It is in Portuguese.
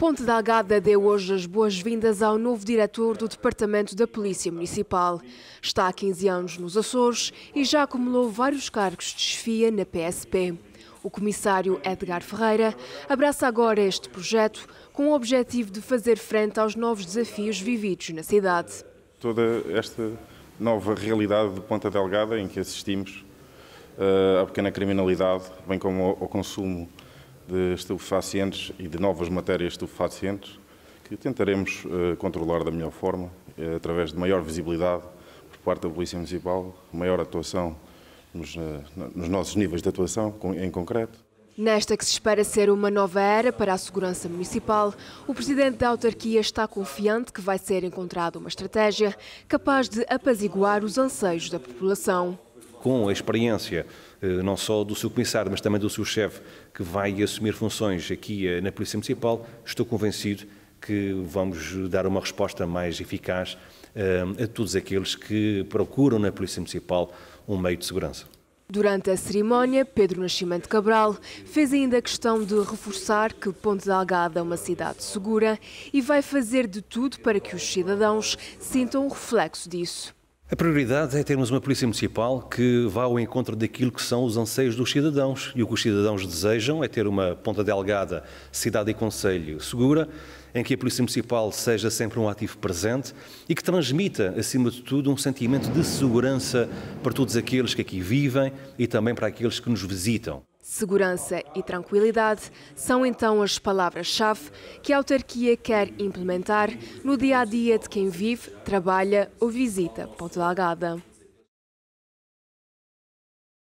Ponte da Algada deu hoje as boas-vindas ao novo diretor do Departamento da Polícia Municipal. Está há 15 anos nos Açores e já acumulou vários cargos de chefia na PSP. O comissário Edgar Ferreira abraça agora este projeto com o objetivo de fazer frente aos novos desafios vividos na cidade. Toda esta nova realidade de Ponta Delgada em que assistimos à eh, pequena criminalidade, bem como ao consumo de estupefacientes e de novas matérias estupefacientes que tentaremos eh, controlar da melhor forma, eh, através de maior visibilidade por parte da Polícia Municipal, maior atuação nos, eh, nos nossos níveis de atuação em concreto. Nesta que se espera ser uma nova era para a segurança municipal, o presidente da autarquia está confiante que vai ser encontrada uma estratégia capaz de apaziguar os anseios da população com a experiência eh, não só do seu comissário, mas também do seu chefe, que vai assumir funções aqui eh, na Polícia Municipal, estou convencido que vamos dar uma resposta mais eficaz eh, a todos aqueles que procuram na Polícia Municipal um meio de segurança. Durante a cerimónia, Pedro Nascimento Cabral fez ainda questão de reforçar que Ponte Delgada é uma cidade segura e vai fazer de tudo para que os cidadãos sintam o reflexo disso. A prioridade é termos uma Polícia Municipal que vá ao encontro daquilo que são os anseios dos cidadãos. E o que os cidadãos desejam é ter uma ponta delgada, cidade e conselho segura, em que a Polícia Municipal seja sempre um ativo presente e que transmita, acima de tudo, um sentimento de segurança para todos aqueles que aqui vivem e também para aqueles que nos visitam. Segurança e tranquilidade são então as palavras-chave que a autarquia quer implementar no dia a dia de quem vive, trabalha ou visita Ponte Delgada.